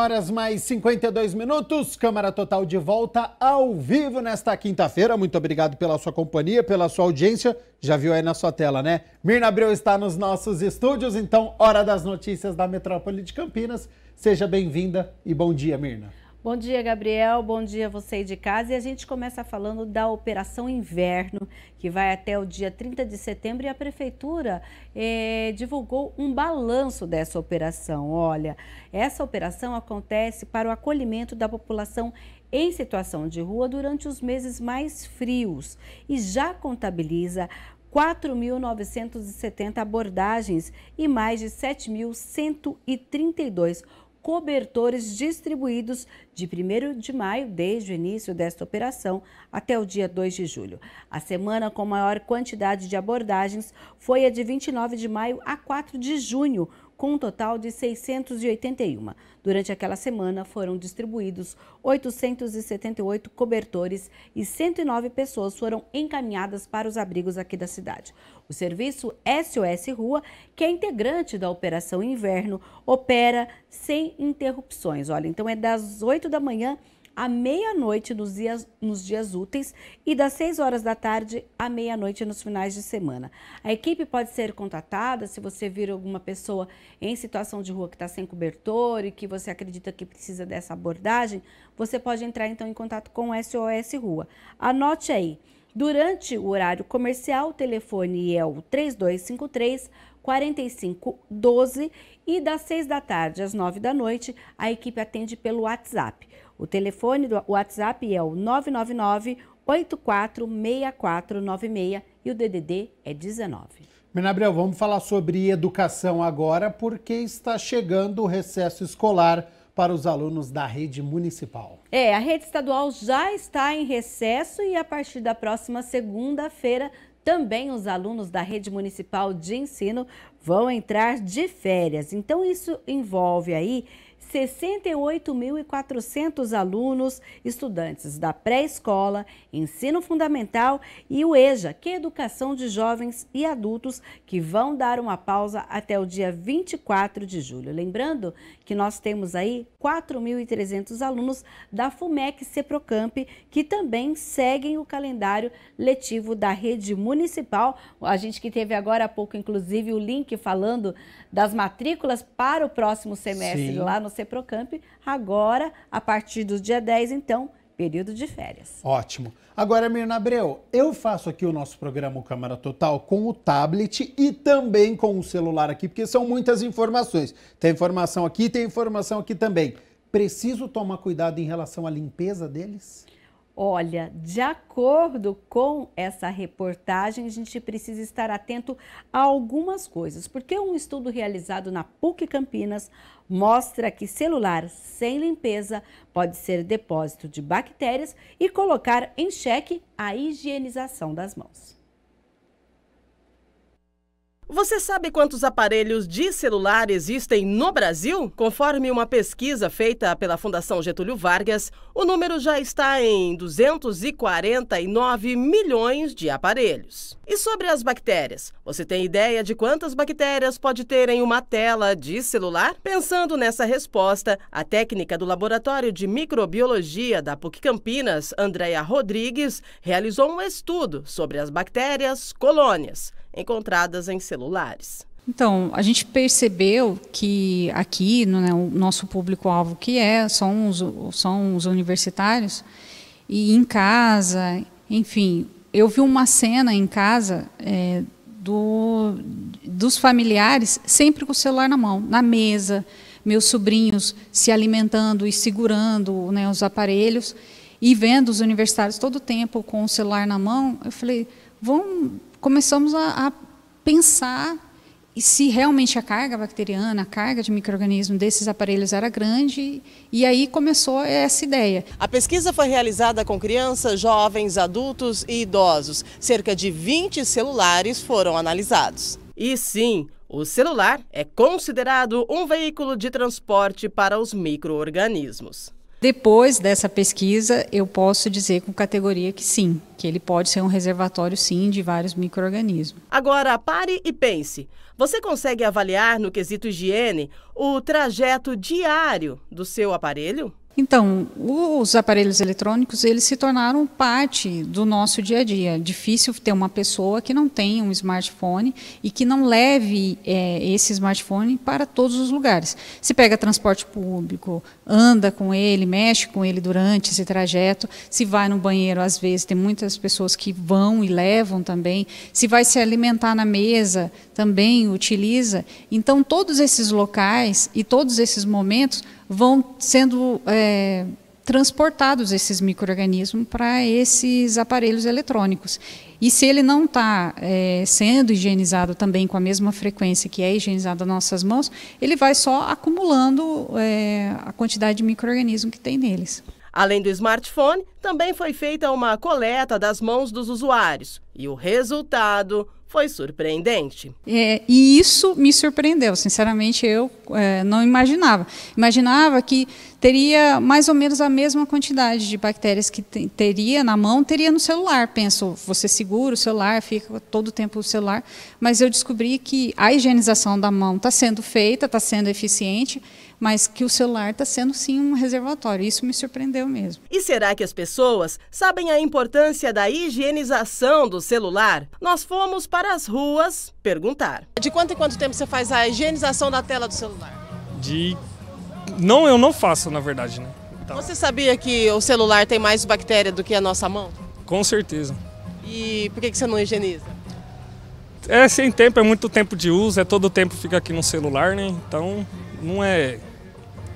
horas mais 52 minutos, Câmara Total de volta ao vivo nesta quinta-feira. Muito obrigado pela sua companhia, pela sua audiência. Já viu aí na sua tela, né? Mirna Abreu está nos nossos estúdios, então, hora das notícias da metrópole de Campinas. Seja bem-vinda e bom dia, Mirna. Bom dia, Gabriel. Bom dia você aí de casa. E a gente começa falando da Operação Inverno, que vai até o dia 30 de setembro e a Prefeitura eh, divulgou um balanço dessa operação. Olha, essa operação acontece para o acolhimento da população em situação de rua durante os meses mais frios e já contabiliza 4.970 abordagens e mais de 7.132 cobertores distribuídos de 1 de maio, desde o início desta operação, até o dia 2 de julho. A semana com maior quantidade de abordagens foi a de 29 de maio a 4 de junho, com um total de 681. Durante aquela semana foram distribuídos 878 cobertores e 109 pessoas foram encaminhadas para os abrigos aqui da cidade. O serviço SOS Rua, que é integrante da Operação Inverno, opera sem interrupções. Olha, então é das 8 da manhã à meia-noite nos dias, nos dias úteis e das 6 horas da tarde à meia-noite nos finais de semana. A equipe pode ser contatada se você vir alguma pessoa em situação de rua que está sem cobertor e que você acredita que precisa dessa abordagem, você pode entrar então em contato com o SOS Rua. Anote aí. Durante o horário comercial, o telefone é o 3253 4512 e das 6 da tarde às 9 da noite, a equipe atende pelo WhatsApp. O telefone do WhatsApp é o 999 846496 e o DDD é 19. Menabriel, vamos falar sobre educação agora, porque está chegando o recesso escolar para os alunos da rede municipal. É, a rede estadual já está em recesso e a partir da próxima segunda-feira também os alunos da rede municipal de ensino vão entrar de férias. Então isso envolve aí 68.400 alunos, estudantes da pré-escola, ensino fundamental e o EJA, que é Educação de Jovens e Adultos, que vão dar uma pausa até o dia 24 de julho. Lembrando que nós temos aí 4.300 alunos da FUMEC Ceprocamp, que também seguem o calendário letivo da rede municipal. A gente que teve agora há pouco, inclusive, o link falando das matrículas para o próximo semestre Sim. lá no Ceprocamp, agora, a partir do dia 10, então, período de férias. Ótimo. Agora, Mirna Abreu, eu faço aqui o nosso programa Câmara Total com o tablet e também com o celular aqui, porque são muitas informações. Tem informação aqui, tem informação aqui também. Preciso tomar cuidado em relação à limpeza deles? Olha, de acordo com essa reportagem, a gente precisa estar atento a algumas coisas, porque um estudo realizado na PUC Campinas mostra que celular sem limpeza pode ser depósito de bactérias e colocar em xeque a higienização das mãos. Você sabe quantos aparelhos de celular existem no Brasil? Conforme uma pesquisa feita pela Fundação Getúlio Vargas, o número já está em 249 milhões de aparelhos. E sobre as bactérias? Você tem ideia de quantas bactérias pode ter em uma tela de celular? Pensando nessa resposta, a técnica do Laboratório de Microbiologia da PUC Campinas, Andrea Rodrigues, realizou um estudo sobre as bactérias colônias encontradas em celulares. Então, a gente percebeu que aqui, no, né, o nosso público-alvo que é, são os, são os universitários, e em casa, enfim, eu vi uma cena em casa é, do, dos familiares sempre com o celular na mão, na mesa, meus sobrinhos se alimentando e segurando né, os aparelhos e vendo os universitários todo o tempo com o celular na mão, eu falei, vamos, começamos a, a pensar se realmente a carga bacteriana, a carga de microorganismo desses aparelhos era grande, e aí começou essa ideia. A pesquisa foi realizada com crianças, jovens, adultos e idosos. Cerca de 20 celulares foram analisados. E sim, o celular é considerado um veículo de transporte para os microorganismos. Depois dessa pesquisa, eu posso dizer com categoria que sim, que ele pode ser um reservatório sim de vários microrganismos. Agora, pare e pense. Você consegue avaliar no quesito higiene o trajeto diário do seu aparelho? Então, os aparelhos eletrônicos, eles se tornaram parte do nosso dia a dia. Difícil ter uma pessoa que não tenha um smartphone e que não leve é, esse smartphone para todos os lugares. Se pega transporte público, anda com ele, mexe com ele durante esse trajeto, se vai no banheiro, às vezes, tem muitas pessoas que vão e levam também, se vai se alimentar na mesa, também utiliza. Então, todos esses locais e todos esses momentos vão sendo é, transportados esses micro-organismos para esses aparelhos eletrônicos. E se ele não está é, sendo higienizado também com a mesma frequência que é higienizado nas nossas mãos, ele vai só acumulando é, a quantidade de micro que tem neles. Além do smartphone, também foi feita uma coleta das mãos dos usuários. E o resultado foi surpreendente. É, e isso me surpreendeu, sinceramente eu é, não imaginava. Imaginava que teria mais ou menos a mesma quantidade de bactérias que teria na mão, teria no celular. Penso, você segura o celular, fica todo o tempo o celular, mas eu descobri que a higienização da mão está sendo feita, está sendo eficiente, mas que o celular está sendo sim um reservatório. Isso me surpreendeu mesmo. E será que as pessoas sabem a importância da higienização do celular? Nós fomos para as ruas perguntar. De quanto em quanto tempo você faz a higienização da tela do celular? De. Não, eu não faço, na verdade, né? Então... Você sabia que o celular tem mais bactéria do que a nossa mão? Com certeza. E por que você não higieniza? É sem tempo, é muito tempo de uso, é todo o tempo fica aqui no celular, né? Então não é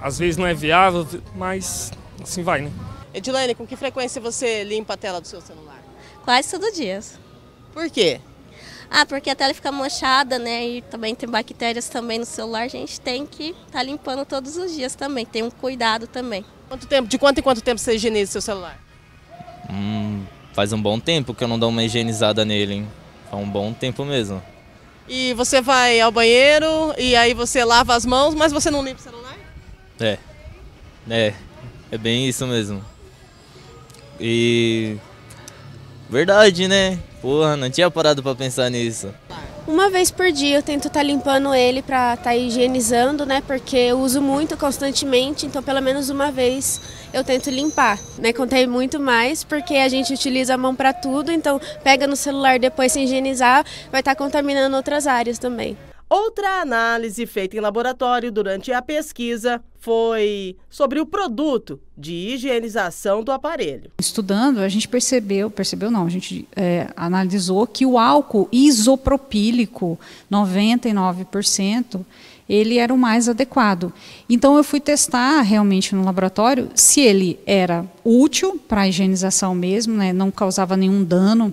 às vezes não é viável, mas assim vai, né? Edilene, com que frequência você limpa a tela do seu celular? Quase todo dia. Por quê? Ah, porque a tela fica manchada, né? E também tem bactérias também no celular. A gente tem que estar tá limpando todos os dias também. Tem um cuidado também. Quanto tempo? De quanto em quanto tempo você higieniza seu celular? Hum, faz um bom tempo que eu não dou uma higienizada nele, hein? Faz um bom tempo mesmo. E você vai ao banheiro e aí você lava as mãos, mas você não limpa o celular? É. É. É bem isso mesmo. E. Verdade, né? Porra, não tinha parado para pensar nisso. Uma vez por dia eu tento estar tá limpando ele para estar tá higienizando, né? Porque eu uso muito constantemente, então pelo menos uma vez eu tento limpar. Né? Contei muito mais, porque a gente utiliza a mão para tudo, então pega no celular depois se higienizar, vai estar tá contaminando outras áreas também. Outra análise feita em laboratório durante a pesquisa foi sobre o produto de higienização do aparelho. Estudando, a gente percebeu, percebeu não, a gente é, analisou que o álcool isopropílico, 99%, ele era o mais adequado. Então eu fui testar realmente no laboratório se ele era útil para a higienização mesmo, né, não causava nenhum dano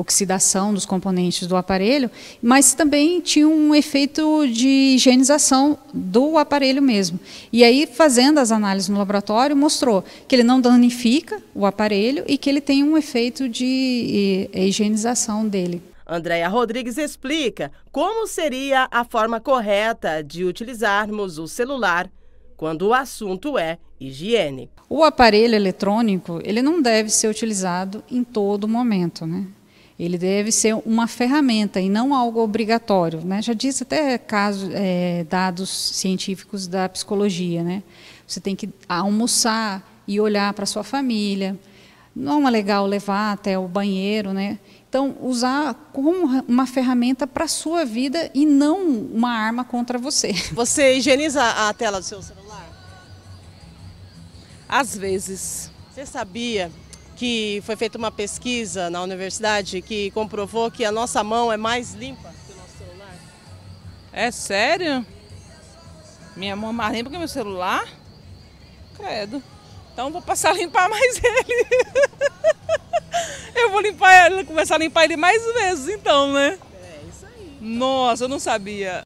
oxidação dos componentes do aparelho, mas também tinha um efeito de higienização do aparelho mesmo. E aí, fazendo as análises no laboratório, mostrou que ele não danifica o aparelho e que ele tem um efeito de higienização dele. Andréia Rodrigues explica como seria a forma correta de utilizarmos o celular quando o assunto é higiene. O aparelho eletrônico, ele não deve ser utilizado em todo momento, né? Ele deve ser uma ferramenta e não algo obrigatório. Né? Já disse até casos, é, dados científicos da psicologia. Né? Você tem que almoçar e olhar para sua família. Não é legal levar até o banheiro. Né? Então, usar como uma ferramenta para a sua vida e não uma arma contra você. Você higieniza a tela do seu celular? Às vezes. Você sabia que foi feita uma pesquisa na universidade que comprovou que a nossa mão é mais limpa que o nosso celular? É sério? Minha mão é mais limpa que meu celular? Credo. Então vou passar a limpar mais ele. eu vou limpar ele, começar a limpar ele mais vezes então, né? É isso aí. Nossa, eu não sabia.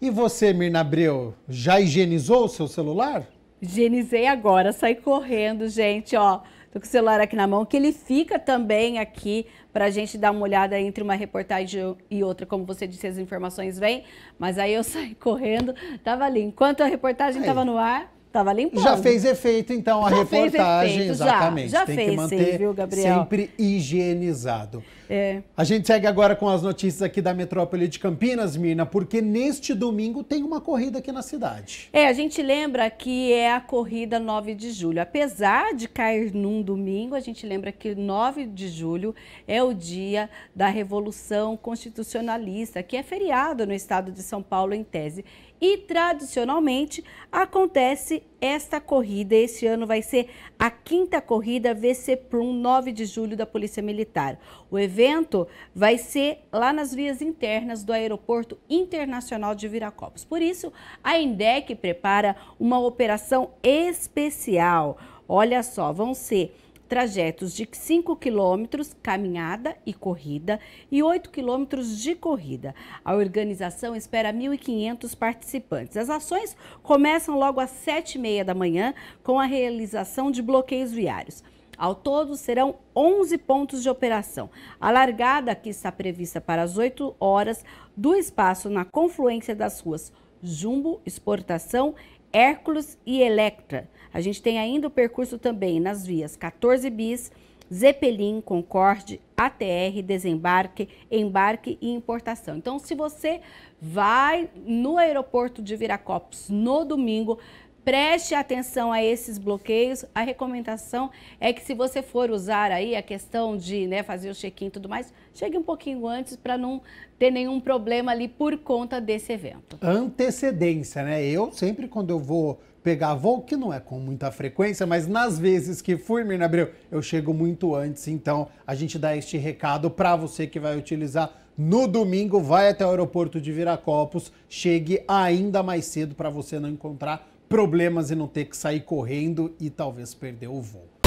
E você, Mirna Abreu, já higienizou o seu celular? Higienizei agora, saí correndo, gente, ó. Tô com o celular aqui na mão, que ele fica também aqui para a gente dar uma olhada entre uma reportagem e outra. Como você disse, as informações vêm, mas aí eu saí correndo, tava ali. Enquanto a reportagem estava no ar, Tava limpando. Já fez efeito, então, a já reportagem. Efeito, exatamente. Já, já Tem fez, que manter sim, viu, Gabriel? sempre higienizado. É. A gente segue agora com as notícias aqui da metrópole de Campinas, Mirna, porque neste domingo tem uma corrida aqui na cidade. É, a gente lembra que é a corrida 9 de julho. Apesar de cair num domingo, a gente lembra que 9 de julho é o dia da Revolução Constitucionalista, que é feriado no estado de São Paulo em tese e tradicionalmente acontece esta corrida. Este ano vai ser a quinta corrida VC Prum 9 de julho da Polícia Militar. O evento vai ser lá nas vias internas do Aeroporto Internacional de Viracopos. Por isso, a INDEC prepara uma operação especial. Olha só, vão ser trajetos de 5 quilômetros caminhada e corrida e 8 quilômetros de corrida. A organização espera 1.500 participantes. As ações começam logo às 7h30 da manhã com a realização de bloqueios viários. Ao todo, serão 11 pontos de operação. A largada, que está prevista para as 8 horas, do espaço na confluência das ruas Jumbo, Exportação, Hércules e Electra a gente tem ainda o percurso também nas vias 14 bis, Zeppelin, Concorde, ATR, desembarque, embarque e importação. Então, se você vai no aeroporto de Viracopos no domingo, preste atenção a esses bloqueios. A recomendação é que se você for usar aí a questão de né, fazer o check-in e tudo mais, chegue um pouquinho antes para não ter nenhum problema ali por conta desse evento. Antecedência, né? Eu sempre quando eu vou pegar voo, que não é com muita frequência, mas nas vezes que fui, Mirna Abreu, eu chego muito antes, então a gente dá este recado para você que vai utilizar no domingo, vai até o aeroporto de Viracopos, chegue ainda mais cedo para você não encontrar problemas e não ter que sair correndo e talvez perder o voo.